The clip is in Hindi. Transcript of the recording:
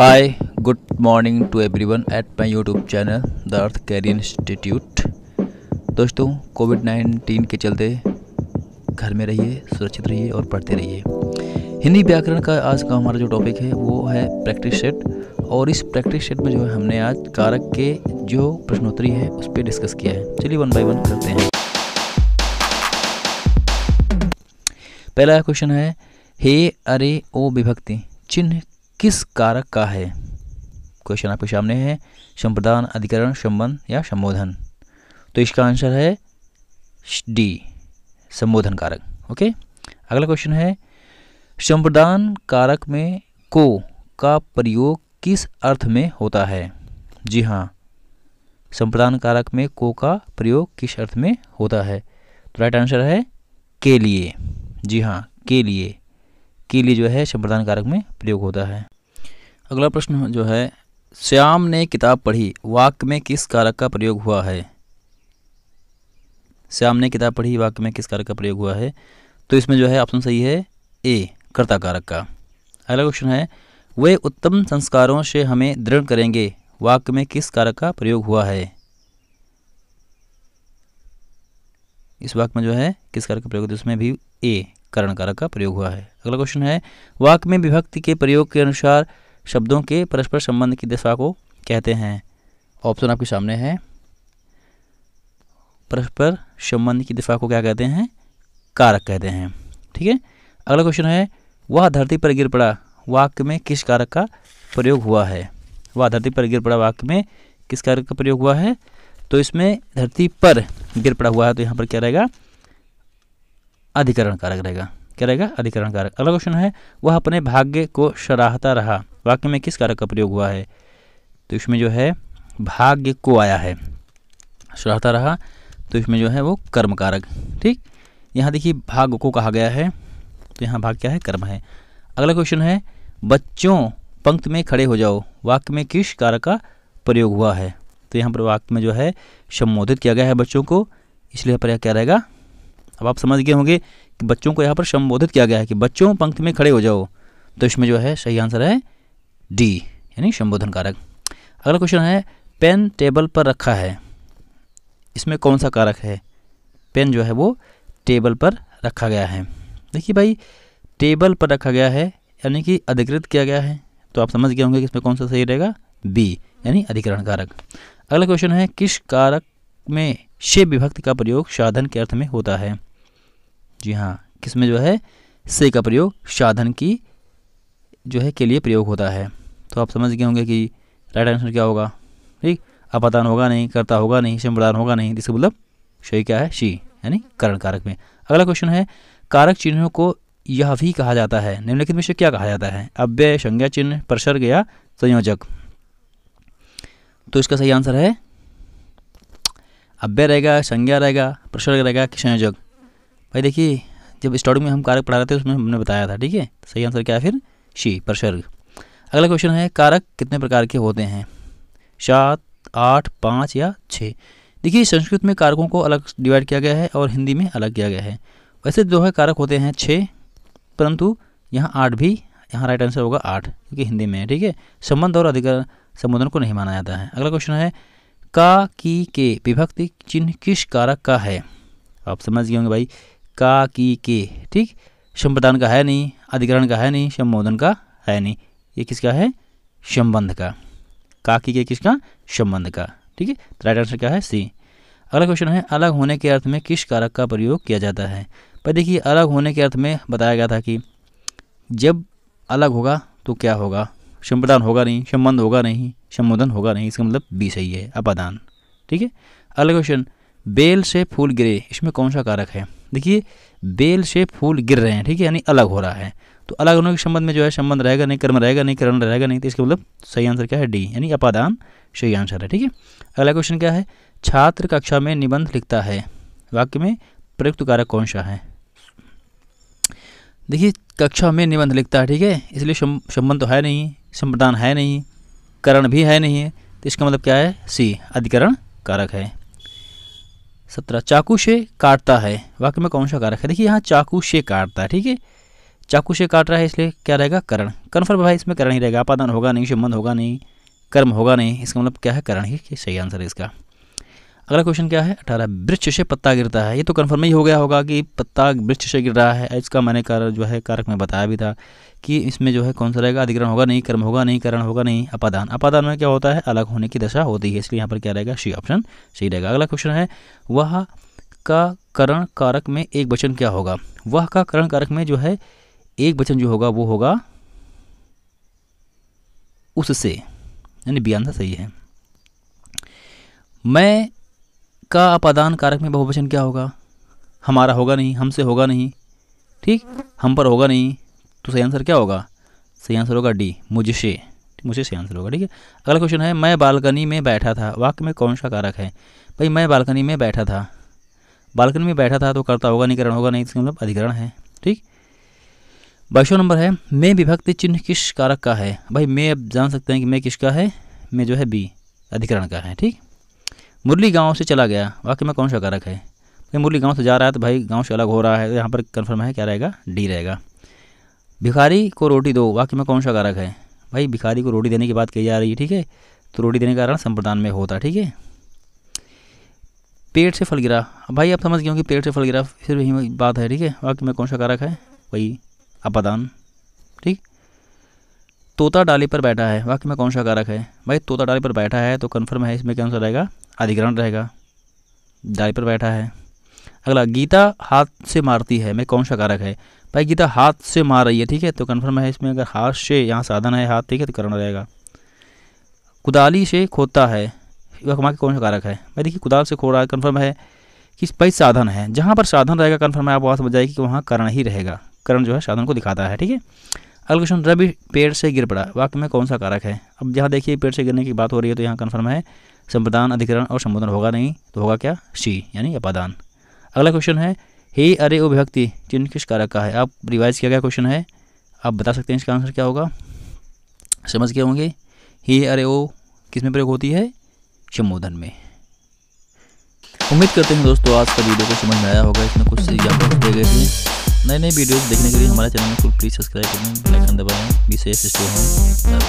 hi good morning to everyone at my YouTube channel the Earth Career Institute दोस्तों कोविड नाइन्टीन के चलते घर में रहिए सुरक्षित रहिए और पढ़ते रहिए हिंदी व्याकरण का आज का हमारा जो टॉपिक है वो है प्रैक्टिस सेट और इस प्रैक्टिस सेट में जो है हमने आज कारक के जो प्रश्नोत्तरी है उस पर डिस्कस किया है चलिए वन बाई वन करते हैं पहला क्वेश्चन है हे अरे ओ विभक्ति चिन्ह किस कारक का है क्वेश्चन आपके सामने है संप्रदान अधिकरण संबंध या संबोधन तो इसका आंसर है डी संबोधन कारक ओके अगला क्वेश्चन है संप्रदान कारक में को का प्रयोग किस अर्थ में होता है जी हाँ संप्रदान कारक में को का प्रयोग किस अर्थ में होता है तो राइट आंसर है के लिए जी हाँ के लिए के लिए जो है संप्रदान कारक में प्रयोग होता है अगला प्रश्न जो है श्याम ने किताब पढ़ी वाक्य में किस कारक का प्रयोग हुआ है श्याम ने किताब पढ़ी वाक्य में किस कारक का प्रयोग हुआ है तो इसमें जो है ऑप्शन सही है ए कर्ता कारक का अगला क्वेश्चन है वे उत्तम संस्कारों से हमें दृढ़ करेंगे वाक्य में किस कारक का प्रयोग हुआ है इस वाक्य में जो है किस कारक का प्रयोग उसमें भी ए करण कारक का प्रयोग हुआ है अगला क्वेश्चन है वाक में विभक्ति के प्रयोग के अनुसार शब्दों के परस्पर संबंध की दशा को कहते हैं ऑप्शन आपके सामने है परस्पर संबंध की दशा को क्या कहते हैं कारक कहते हैं ठीक है अगला क्वेश्चन है वह धरती पर गिर पड़ा वाक्य में किस कारक का प्रयोग हुआ है वह धरती पर गिर पड़ा वाक्य में किस कारक का प्रयोग हुआ है तो इसमें धरती पर गिर पड़ा हुआ है तो यहाँ पर क्या रहेगा अधिकरण कारक रहेगा क्या रहेगा अधिकरण कारक अगला क्वेश्चन है वह अपने भाग्य को सराहता रहा वाक्य में किस कारक का प्रयोग हुआ है तो इसमें जो है भाग्य को आया है सराहता रहा तो इसमें जो है वो कर्म कारक ठीक यहाँ देखिए भाग्य को कहा गया है तो यहाँ भाग क्या है कर्म है अगला क्वेश्चन है बच्चों पंक्त में खड़े हो जाओ वाक्य में किस कारक का प्रयोग हुआ है तो यहाँ पर वाक्य में जो है संबोधित किया गया है बच्चों को इसलिए पर क्या रहेगा अब आप समझ गए होंगे कि बच्चों को यहाँ पर संबोधित किया गया है कि बच्चों पंक्ति में खड़े हो जाओ तो इसमें जो है सही आंसर है डी यानी संबोधन कारक अगला क्वेश्चन है पेन टेबल पर रखा है इसमें कौन सा कारक है पेन जो है वो टेबल पर रखा गया है देखिए भाई टेबल पर रखा गया है यानी कि अधिकृत किया गया है तो आप समझ गए होंगे कि इसमें कौन सा सही रहेगा बी यानी अधिकरण कारक अगला क्वेश्चन है किस कारक में से विभक्ति का प्रयोग साधन के अर्थ में होता है जी हाँ किसमें जो है से का प्रयोग साधन की जो है के लिए प्रयोग होता है तो आप समझ गए होंगे कि राइट आंसर क्या होगा ठीक अपदान होगा नहीं करता होगा नहीं संप्रदान होगा नहीं इसका मतलब सही क्या है शी यानी करण कारक में अगला क्वेश्चन है कारक चिन्हों को यह भी कहा जाता है निम्नलिखित में से क्या कहा जाता है अव्यय संज्ञा चिन्ह प्रसर गया संयोजक तो इसका सही आंसर है अव्यय रहेगा संज्ञा रहेगा प्रसर्ग रहेगा कि संयोजक भाई देखिए जब स्टार्टिंग में हम कारक पढ़ा रहे थे उसमें हमने बताया था ठीक है सही आंसर क्या है फिर शी प्रसर्ग अगला क्वेश्चन है कारक कितने प्रकार के होते हैं सात आठ पाँच या छः देखिए संस्कृत में कारकों को अलग डिवाइड किया गया है और हिंदी में अलग किया गया है वैसे जो है कारक होते हैं छः परंतु यहाँ आठ भी यहाँ राइट आंसर होगा आठ क्योंकि हिंदी में है ठीक है संबंध और अधिकार संबोधन को नहीं माना जाता है अगला क्वेश्चन है का की के विभक्ति चिन्ह किस कारक का है आप समझ गए होंगे भाई का की के ठीक संप्रदान का है नहीं अधिकरण का है नहीं संबोधन का है नहीं ये किसका है संबंध का का की के किसका संबंध का ठीक है तो राइट आंसर क्या है सी अगला क्वेश्चन है अलग होने के अर्थ में किस कारक का प्रयोग किया जाता है पर देखिए अलग होने के अर्थ में बताया गया था कि जब अलग होगा तो क्या होगा संप्रदान होगा नहीं संबंध होगा नहीं संबोधन होगा नहीं इसका मतलब बी सही है अपादान ठीक है अगला क्वेश्चन बेल से फूल गिरे इसमें कौन सा कारक है देखिए बेल से फूल गिर रहे हैं ठीक है यानी अलग हो रहा है तो अलग होने के संबंध में जो है संबंध रहेगा नहीं कर्म रहेगा नहीं करण रहेगा नहीं तो इसका मतलब सही आंसर क्या है डी यानी अपादान सही आंसर है ठीक है अगला क्वेश्चन क्या है छात्र कक्षा में निबंध लिखता है वाक्य में प्रयुक्त कारक कौन सा है देखिए कक्षा में निबंध लिखता है ठीक है इसलिए संबंध तो है नहीं संप्रदान है नहीं करण भी है नहीं है तो इसका मतलब क्या है सी अधिकरण कारक है सत्रह चाकू से काटता है वाक्य में कौन सा कारक है देखिए यहाँ चाकू से काटता है ठीक है चाकू से काट रहा है इसलिए क्या रहेगा करण कन्फर्म भाई इसमें करण ही रहेगा आपादान होगा नहीं संबंध होगा नहीं कर्म होगा नहीं इसका मतलब क्या है करण ही सही आंसर है इसका अगला क्वेश्चन क्या है अठारह वृक्ष से पत्ता गिरता है ये तो कन्फर्म ही हो गया होगा कि पत्ता वृक्ष से गिर रहा है इसका मैंने कार जो है कारक में बताया भी था कि इसमें जो है कौन सा रहेगा अधिग्रहण होगा नहीं कर्म होगा नहीं करण होगा नहीं अपादान अपादान में क्या होता है अलग होने की दशा होती है इसलिए यहाँ पर क्या रहेगा सी ऑप्शन सही रहेगा अगला क्वेश्चन है वह का करण कारक में एक वचन क्या होगा वह का करण कारक में जो है एक वचन जो होगा वो होगा उससे यानी बयान सही है मैं का अपादान कारक में बहुवचन क्या होगा हमारा होगा नहीं हमसे होगा नहीं ठीक हम पर होगा नहीं तो सही आंसर क्या होगा सही आंसर होगा डी मुझसे मुझे सही आंसर होगा ठीक है अगला क्वेश्चन है मैं बालकनी में बैठा था वाक्य में कौन सा कारक है भाई मैं बालकनी में बैठा था बालकनी में बैठा था तो करता होगा निकरण होगा नहीं इसका मतलब अधिकरण है ठीक बाईसवा नंबर है मैं विभक्ति चिन्ह किस कारक का है भाई मैं अब जान सकते हैं कि मैं किसका है मैं जो है बी अधिकरण का है ठीक मुरली गाँव से चला गया वाकई में कौन सा कारक है भाई मुरली गाँव से जा रहा है तो भाई गाँव से अलग हो रहा है तो यहाँ पर कन्फर्म है क्या रहेगा डी रहेगा भिखारी को रोटी दो वाकई में कौन सा कारक है भाई भिखारी को रोटी देने की बात कही जा रही है ठीक है तो रोटी देने का कारण संप्रदान में होता ठीक है पेड़ से फल गिरा भाई आप समझ गए कि पेड़ से फल गिरा फिर यही बात है ठीक है वाकई में कौन सा कारक है वही अपादान ठीक तोता डाली पर बैठा है वाक्य में कौन सा कारक है भाई तोता डाली पर बैठा है तो कन्फर्म है इसमें कौन सा रहेगा अधिग्रहण रहेगा डाली पर बैठा है अगला गीता हाथ से मारती है मैं कौन सा कारक है भाई गीता हाथ से मार रही है ठीक है तो कन्फर्म है इसमें अगर हाथ से यहाँ साधन है हाथ ठीक है तो करण रहेगा कुदाली से खोदता है वहाँ कौन सा कारक है भाई देखिए कुदाल से खो रहा है कन्फर्म है कि भाई साधन है जहाँ पर साधन रहेगा कन्फर्म है आप वहाँ समझ जाएगी कि वहाँ करण ही रहेगा करण जो है साधन को दिखाता है ठीक है अगला क्वेश्चन रवि पेड़ से गिर पड़ा वाक्य में कौन सा कारक है अब यहाँ देखिए पेड़ से गिरने की बात हो रही है तो यहाँ कन्फर्म है संप्रदान अधिकरण और संबोधन होगा नहीं तो होगा क्या शी यानी अपादान अगला क्वेश्चन है हे अरे व्यक्ति चिन्ह किस कारक का है आप रिवाइज किया गया क्वेश्चन है आप बता सकते हैं इसका आंसर क्या होगा समझ गए होंगे हे अरे ओ किस में प्रयोग होती है संबोधन में उम्मीद करते हैं दोस्तों आज का वीडियो को समझ में आया होगा इसमें कुछ एग्जाम्पल दिए गए थे नए नए वीडियोस देखने के लिए हमारे चैनल को प्लीज़ सब्सक्राइब करें बेल आइकन दबाएं बी सेफ स्टे होम